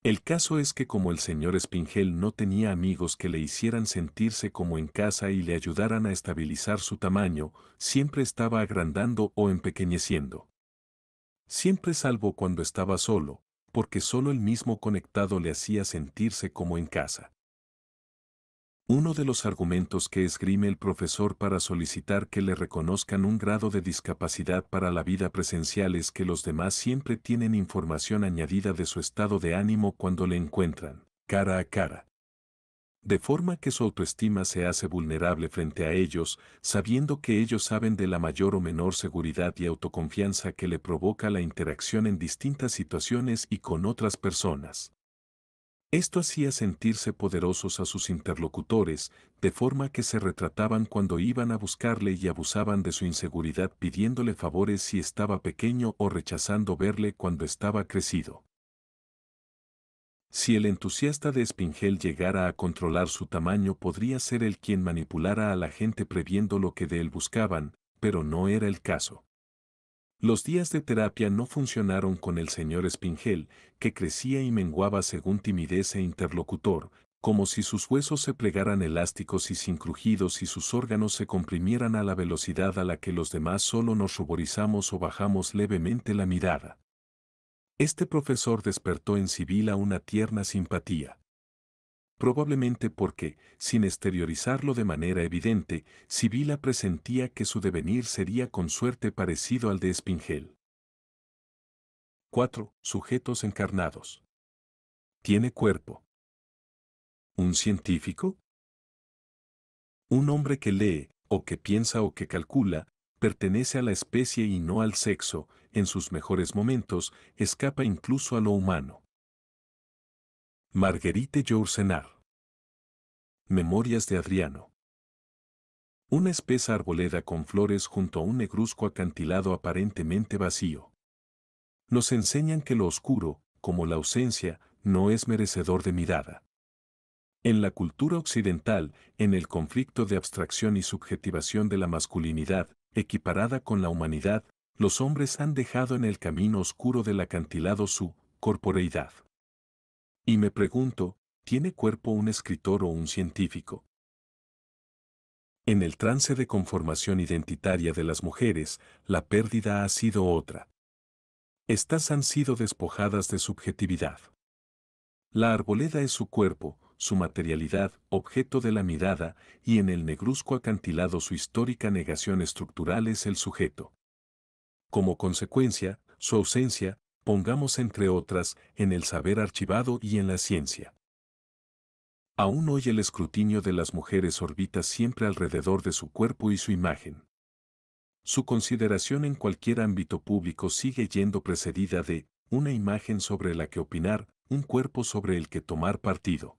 El caso es que como el señor Spingel no tenía amigos que le hicieran sentirse como en casa y le ayudaran a estabilizar su tamaño, siempre estaba agrandando o empequeñeciendo. Siempre salvo cuando estaba solo, porque solo el mismo conectado le hacía sentirse como en casa. Uno de los argumentos que esgrime el profesor para solicitar que le reconozcan un grado de discapacidad para la vida presencial es que los demás siempre tienen información añadida de su estado de ánimo cuando le encuentran, cara a cara. De forma que su autoestima se hace vulnerable frente a ellos, sabiendo que ellos saben de la mayor o menor seguridad y autoconfianza que le provoca la interacción en distintas situaciones y con otras personas. Esto hacía sentirse poderosos a sus interlocutores, de forma que se retrataban cuando iban a buscarle y abusaban de su inseguridad pidiéndole favores si estaba pequeño o rechazando verle cuando estaba crecido. Si el entusiasta de Spingel llegara a controlar su tamaño podría ser él quien manipulara a la gente previendo lo que de él buscaban, pero no era el caso. Los días de terapia no funcionaron con el señor Spingel, que crecía y menguaba según timidez e interlocutor, como si sus huesos se plegaran elásticos y sin crujidos y sus órganos se comprimieran a la velocidad a la que los demás solo nos ruborizamos o bajamos levemente la mirada. Este profesor despertó en Sibila una tierna simpatía probablemente porque, sin exteriorizarlo de manera evidente, Sibila presentía que su devenir sería con suerte parecido al de Espingel. 4. Sujetos encarnados. Tiene cuerpo. ¿Un científico? Un hombre que lee, o que piensa o que calcula, pertenece a la especie y no al sexo, en sus mejores momentos, escapa incluso a lo humano. Marguerite Jourcenar Memorias de Adriano. Una espesa arboleda con flores junto a un negruzco acantilado aparentemente vacío. Nos enseñan que lo oscuro, como la ausencia, no es merecedor de mirada. En la cultura occidental, en el conflicto de abstracción y subjetivación de la masculinidad, equiparada con la humanidad, los hombres han dejado en el camino oscuro del acantilado su corporeidad. Y me pregunto, ¿tiene cuerpo un escritor o un científico? En el trance de conformación identitaria de las mujeres, la pérdida ha sido otra. Estas han sido despojadas de subjetividad. La arboleda es su cuerpo, su materialidad, objeto de la mirada, y en el negruzco acantilado su histórica negación estructural es el sujeto. Como consecuencia, su ausencia, pongamos entre otras, en el saber archivado y en la ciencia. Aún hoy el escrutinio de las mujeres orbita siempre alrededor de su cuerpo y su imagen. Su consideración en cualquier ámbito público sigue yendo precedida de una imagen sobre la que opinar, un cuerpo sobre el que tomar partido.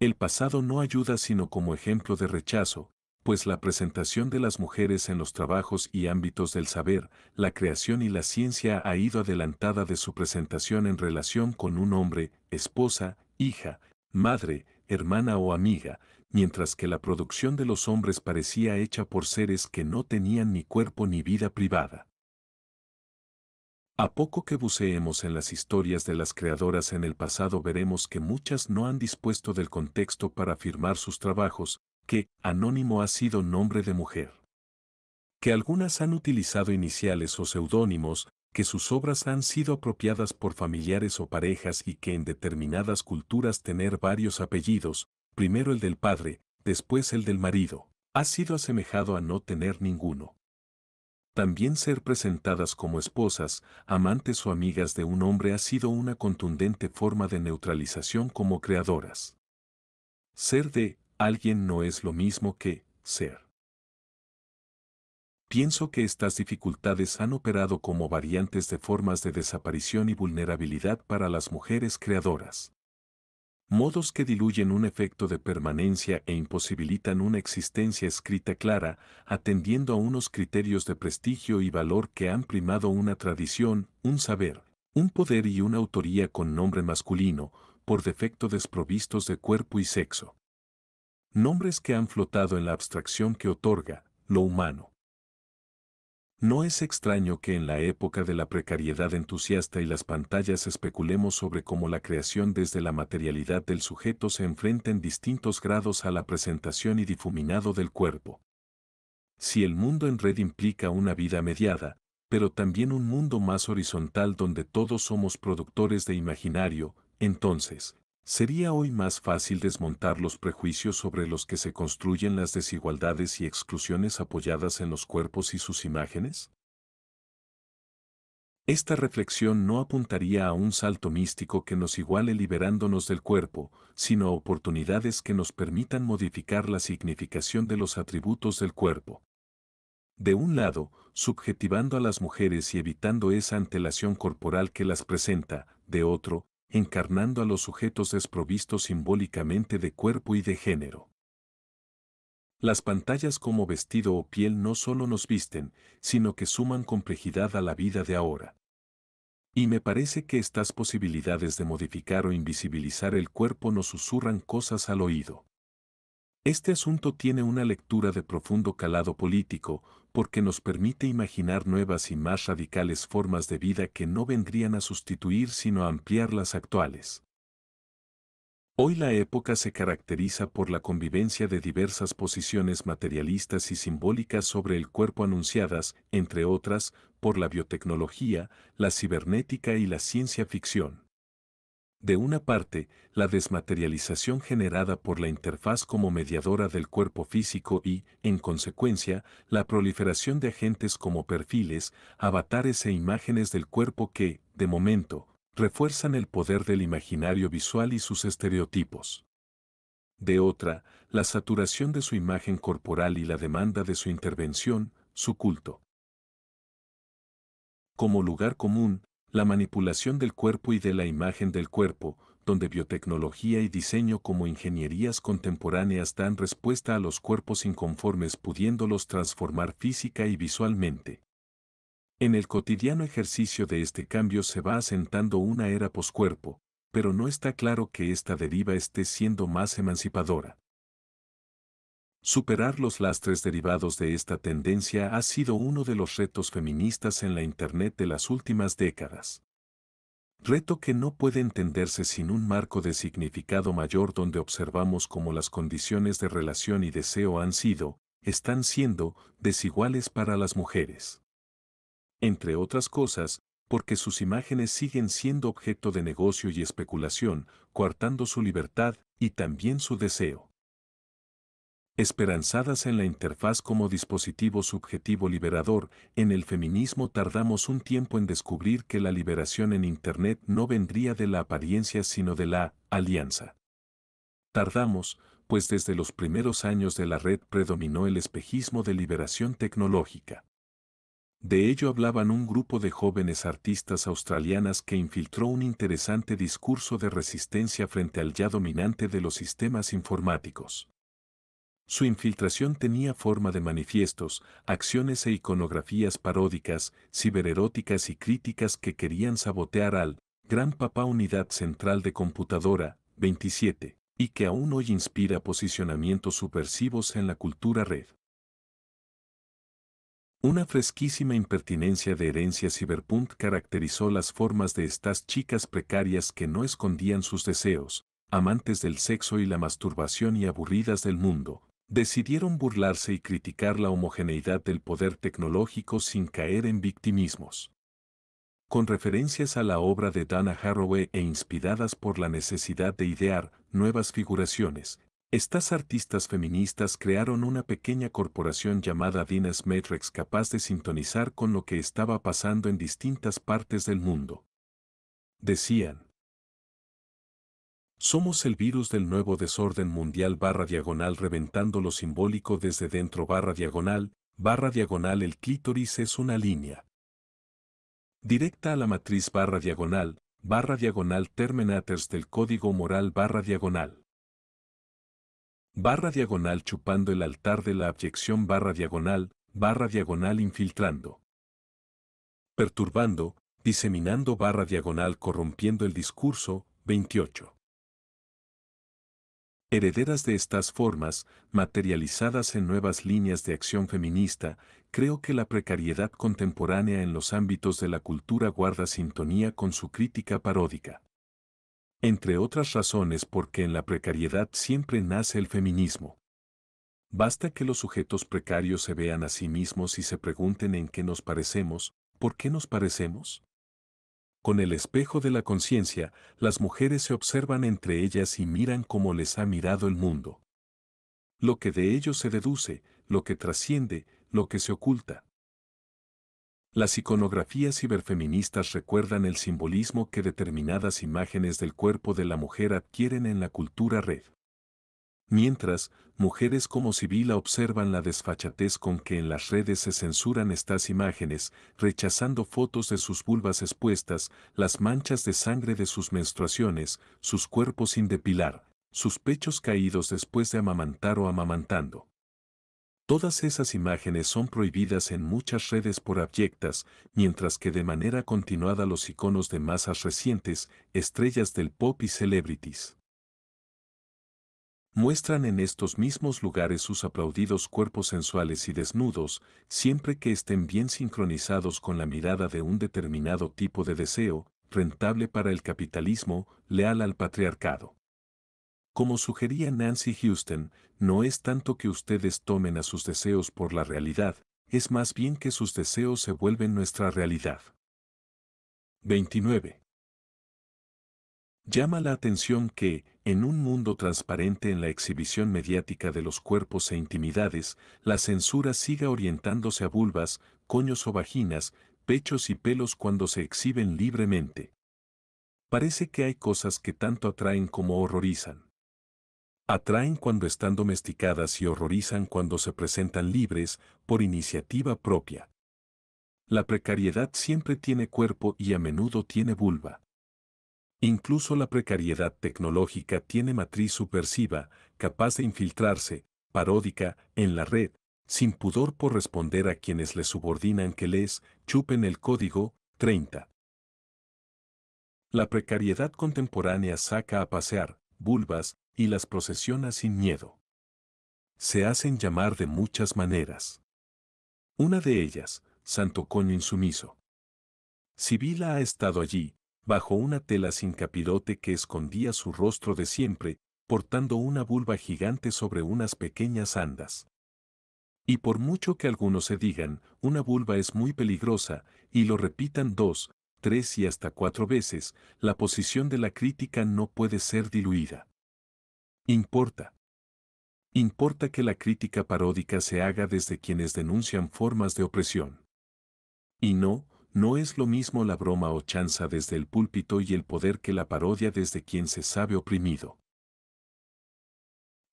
El pasado no ayuda sino como ejemplo de rechazo, pues la presentación de las mujeres en los trabajos y ámbitos del saber, la creación y la ciencia ha ido adelantada de su presentación en relación con un hombre, esposa, hija, madre, hermana o amiga, mientras que la producción de los hombres parecía hecha por seres que no tenían ni cuerpo ni vida privada. A poco que buceemos en las historias de las creadoras en el pasado veremos que muchas no han dispuesto del contexto para firmar sus trabajos, que Anónimo ha sido nombre de mujer. Que algunas han utilizado iniciales o seudónimos, que sus obras han sido apropiadas por familiares o parejas y que en determinadas culturas tener varios apellidos, primero el del padre, después el del marido, ha sido asemejado a no tener ninguno. También ser presentadas como esposas, amantes o amigas de un hombre ha sido una contundente forma de neutralización como creadoras. Ser de alguien no es lo mismo que ser. Pienso que estas dificultades han operado como variantes de formas de desaparición y vulnerabilidad para las mujeres creadoras. Modos que diluyen un efecto de permanencia e imposibilitan una existencia escrita clara, atendiendo a unos criterios de prestigio y valor que han primado una tradición, un saber, un poder y una autoría con nombre masculino, por defecto desprovistos de cuerpo y sexo nombres que han flotado en la abstracción que otorga lo humano. No es extraño que en la época de la precariedad entusiasta y las pantallas especulemos sobre cómo la creación desde la materialidad del sujeto se enfrenta en distintos grados a la presentación y difuminado del cuerpo. Si el mundo en red implica una vida mediada, pero también un mundo más horizontal donde todos somos productores de imaginario, entonces, Sería hoy más fácil desmontar los prejuicios sobre los que se construyen las desigualdades y exclusiones apoyadas en los cuerpos y sus imágenes? Esta reflexión no apuntaría a un salto místico que nos iguale liberándonos del cuerpo, sino a oportunidades que nos permitan modificar la significación de los atributos del cuerpo. De un lado, subjetivando a las mujeres y evitando esa antelación corporal que las presenta, de otro, encarnando a los sujetos desprovistos simbólicamente de cuerpo y de género. Las pantallas como vestido o piel no solo nos visten, sino que suman complejidad a la vida de ahora. Y me parece que estas posibilidades de modificar o invisibilizar el cuerpo nos susurran cosas al oído. Este asunto tiene una lectura de profundo calado político, porque nos permite imaginar nuevas y más radicales formas de vida que no vendrían a sustituir sino a ampliar las actuales. Hoy la época se caracteriza por la convivencia de diversas posiciones materialistas y simbólicas sobre el cuerpo anunciadas, entre otras, por la biotecnología, la cibernética y la ciencia ficción de una parte, la desmaterialización generada por la interfaz como mediadora del cuerpo físico y, en consecuencia, la proliferación de agentes como perfiles, avatares e imágenes del cuerpo que, de momento, refuerzan el poder del imaginario visual y sus estereotipos. De otra, la saturación de su imagen corporal y la demanda de su intervención, su culto. Como lugar común, la manipulación del cuerpo y de la imagen del cuerpo, donde biotecnología y diseño como ingenierías contemporáneas dan respuesta a los cuerpos inconformes pudiéndolos transformar física y visualmente. En el cotidiano ejercicio de este cambio se va asentando una era poscuerpo, pero no está claro que esta deriva esté siendo más emancipadora. Superar los lastres derivados de esta tendencia ha sido uno de los retos feministas en la Internet de las últimas décadas. Reto que no puede entenderse sin un marco de significado mayor donde observamos cómo las condiciones de relación y deseo han sido, están siendo, desiguales para las mujeres. Entre otras cosas, porque sus imágenes siguen siendo objeto de negocio y especulación, coartando su libertad y también su deseo esperanzadas en la interfaz como dispositivo subjetivo liberador, en el feminismo tardamos un tiempo en descubrir que la liberación en Internet no vendría de la apariencia sino de la alianza. Tardamos, pues desde los primeros años de la red predominó el espejismo de liberación tecnológica. De ello hablaban un grupo de jóvenes artistas australianas que infiltró un interesante discurso de resistencia frente al ya dominante de los sistemas informáticos. Su infiltración tenía forma de manifiestos, acciones e iconografías paródicas, cibereróticas y críticas que querían sabotear al Gran Papá Unidad Central de Computadora, 27, y que aún hoy inspira posicionamientos subversivos en la cultura red. Una fresquísima impertinencia de herencia ciberpunk caracterizó las formas de estas chicas precarias que no escondían sus deseos, amantes del sexo y la masturbación y aburridas del mundo, decidieron burlarse y criticar la homogeneidad del poder tecnológico sin caer en victimismos. Con referencias a la obra de Dana Haraway e inspiradas por la necesidad de idear nuevas figuraciones, estas artistas feministas crearon una pequeña corporación llamada Dinas Matrix capaz de sintonizar con lo que estaba pasando en distintas partes del mundo. Decían, somos el virus del nuevo desorden mundial barra diagonal reventando lo simbólico desde dentro barra diagonal, barra diagonal el clítoris es una línea. Directa a la matriz barra diagonal, barra diagonal terminators del código moral barra diagonal. Barra diagonal chupando el altar de la abyección barra diagonal, barra diagonal infiltrando. Perturbando, diseminando barra diagonal corrompiendo el discurso, 28. Herederas de estas formas, materializadas en nuevas líneas de acción feminista, creo que la precariedad contemporánea en los ámbitos de la cultura guarda sintonía con su crítica paródica. Entre otras razones porque en la precariedad siempre nace el feminismo. Basta que los sujetos precarios se vean a sí mismos y se pregunten en qué nos parecemos, por qué nos parecemos. Con el espejo de la conciencia, las mujeres se observan entre ellas y miran cómo les ha mirado el mundo. Lo que de ellos se deduce, lo que trasciende, lo que se oculta. Las iconografías ciberfeministas recuerdan el simbolismo que determinadas imágenes del cuerpo de la mujer adquieren en la cultura red. Mientras, mujeres como Sibila observan la desfachatez con que en las redes se censuran estas imágenes, rechazando fotos de sus vulvas expuestas, las manchas de sangre de sus menstruaciones, sus cuerpos sin depilar, sus pechos caídos después de amamantar o amamantando. Todas esas imágenes son prohibidas en muchas redes por abyectas, mientras que de manera continuada los iconos de masas recientes, estrellas del pop y celebrities muestran en estos mismos lugares sus aplaudidos cuerpos sensuales y desnudos, siempre que estén bien sincronizados con la mirada de un determinado tipo de deseo, rentable para el capitalismo, leal al patriarcado. Como sugería Nancy Houston, no es tanto que ustedes tomen a sus deseos por la realidad, es más bien que sus deseos se vuelven nuestra realidad. 29. Llama la atención que, en un mundo transparente en la exhibición mediática de los cuerpos e intimidades, la censura siga orientándose a vulvas, coños o vaginas, pechos y pelos cuando se exhiben libremente. Parece que hay cosas que tanto atraen como horrorizan. Atraen cuando están domesticadas y horrorizan cuando se presentan libres, por iniciativa propia. La precariedad siempre tiene cuerpo y a menudo tiene vulva. Incluso la precariedad tecnológica tiene matriz subversiva, capaz de infiltrarse, paródica, en la red, sin pudor por responder a quienes le subordinan que les chupen el código 30. La precariedad contemporánea saca a pasear, vulvas, y las procesiona sin miedo. Se hacen llamar de muchas maneras. Una de ellas, Santo Coño Insumiso. Sibila ha estado allí, bajo una tela sin capirote que escondía su rostro de siempre, portando una vulva gigante sobre unas pequeñas andas. Y por mucho que algunos se digan, una vulva es muy peligrosa, y lo repitan dos, tres y hasta cuatro veces, la posición de la crítica no puede ser diluida. Importa. Importa que la crítica paródica se haga desde quienes denuncian formas de opresión. Y no, no es lo mismo la broma o chanza desde el púlpito y el poder que la parodia desde quien se sabe oprimido.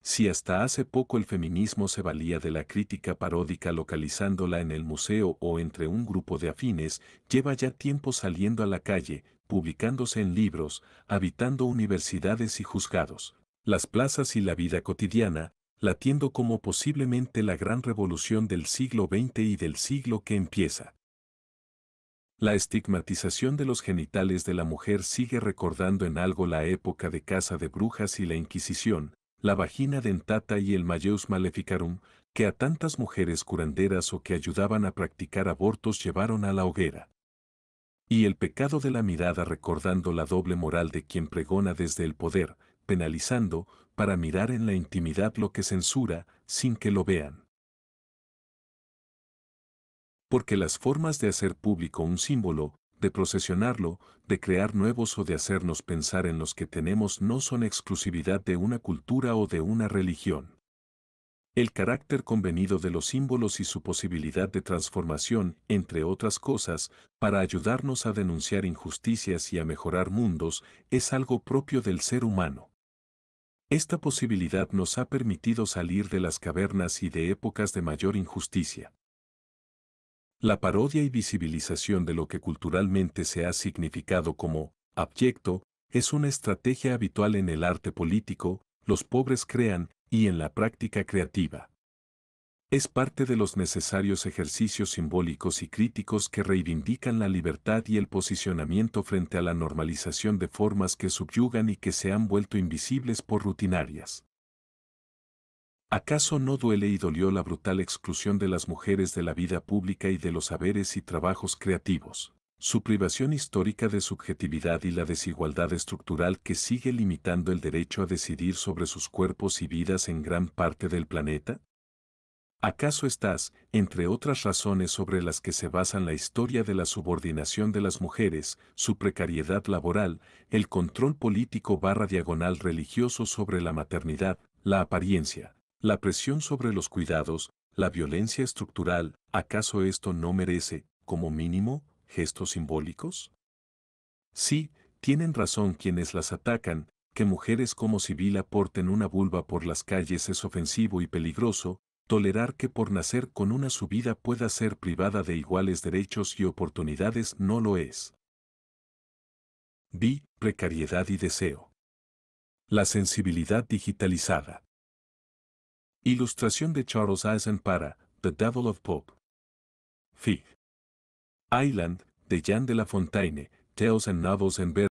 Si hasta hace poco el feminismo se valía de la crítica paródica localizándola en el museo o entre un grupo de afines, lleva ya tiempo saliendo a la calle, publicándose en libros, habitando universidades y juzgados, las plazas y la vida cotidiana, latiendo como posiblemente la gran revolución del siglo XX y del siglo que empieza. La estigmatización de los genitales de la mujer sigue recordando en algo la época de caza de brujas y la Inquisición, la vagina dentata y el mayeus maleficarum, que a tantas mujeres curanderas o que ayudaban a practicar abortos llevaron a la hoguera. Y el pecado de la mirada recordando la doble moral de quien pregona desde el poder, penalizando, para mirar en la intimidad lo que censura, sin que lo vean porque las formas de hacer público un símbolo, de procesionarlo, de crear nuevos o de hacernos pensar en los que tenemos no son exclusividad de una cultura o de una religión. El carácter convenido de los símbolos y su posibilidad de transformación, entre otras cosas, para ayudarnos a denunciar injusticias y a mejorar mundos, es algo propio del ser humano. Esta posibilidad nos ha permitido salir de las cavernas y de épocas de mayor injusticia. La parodia y visibilización de lo que culturalmente se ha significado como abyecto es una estrategia habitual en el arte político, los pobres crean y en la práctica creativa. Es parte de los necesarios ejercicios simbólicos y críticos que reivindican la libertad y el posicionamiento frente a la normalización de formas que subyugan y que se han vuelto invisibles por rutinarias. ¿Acaso no duele y dolió la brutal exclusión de las mujeres de la vida pública y de los saberes y trabajos creativos? Su privación histórica de subjetividad y la desigualdad estructural que sigue limitando el derecho a decidir sobre sus cuerpos y vidas en gran parte del planeta? ¿Acaso estás, entre otras razones sobre las que se basan la historia de la subordinación de las mujeres, su precariedad laboral, el control político barra diagonal religioso sobre la maternidad, la apariencia, la presión sobre los cuidados, la violencia estructural, ¿acaso esto no merece, como mínimo, gestos simbólicos? Sí, tienen razón quienes las atacan, que mujeres como Sibila porten una vulva por las calles es ofensivo y peligroso, tolerar que por nacer con una subida pueda ser privada de iguales derechos y oportunidades no lo es. Vi Precariedad y deseo. La sensibilidad digitalizada. Ilustración de Charles Eisen para The Devil of Pope. Fig. Island, de Jean de la Fontaine, Tales and Novels en Verde.